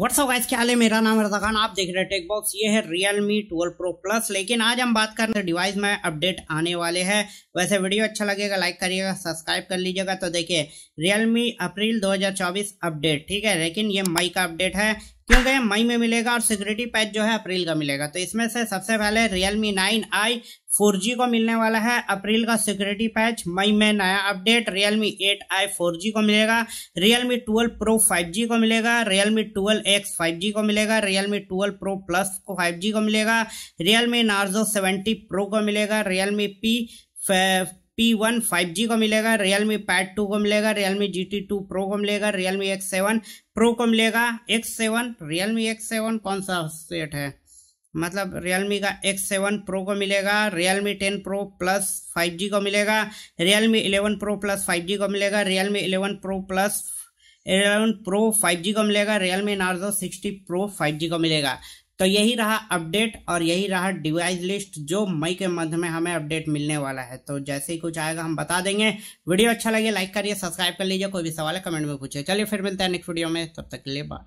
WhatsApp guys क्या है मेरा नाम रजा खान आप देख रहे हैं टेक बॉक्स ये है Realme twelve pro plus लेकिन आज हम बात कर रहे हैं डिवाइस में अपडेट आने वाले हैं वैसे वीडियो अच्छा लगेगा लाइक करिएगा सब्सक्राइब कर लीजिएगा तो देखिए रियल मी अप्रैल 2024 अपडेट ठीक है लेकिन ये मई का अपडेट है क्योंकि मई में मिलेगा और सिक्योरिटी पैच जो है अप्रैल का मिलेगा तो इसमें से सबसे पहले Realme nine i four G को मिलने वाला है अप्रैल का सिक्योरिटी पैच मई में नया update Realme eight i four G को मिलेगा Realme twelve pro five G को मिलेगा Realme twelve X five G को मिलेगा Realme twelve pro plus को फाइव जी को मिलेगा Realme Narzo seventy pro को मिलेगा Realme P P one five G को मिलेगा रियलमी पैड टू को मिलेगा Realme G T two pro को मिलेगा रियलमी एक्स सेवन प्रो को मिलेगा X seven Realme X seven कौन सा सेट है मतलब रियलमी का एक्स सेवन प्रो को मिलेगा Realme ten pro plus five G को मिलेगा Realme eleven pro plus five G को मिलेगा Realme eleven pro plus eleven pro five G को मिलेगा Realme Narzo sixty pro five G को मिलेगा तो यही रहा अपडेट और यही रहा डिवाइस लिस्ट जो मई के मध्य में हमें अपडेट मिलने वाला है तो जैसे ही कुछ आएगा हम बता देंगे वीडियो अच्छा लगे लाइक करिए सब्सक्राइब कर लीजिए कोई भी सवाल है कमेंट में पूछिए चलिए फिर मिलते हैं नेक्स्ट वीडियो में तब तक के लिए बाय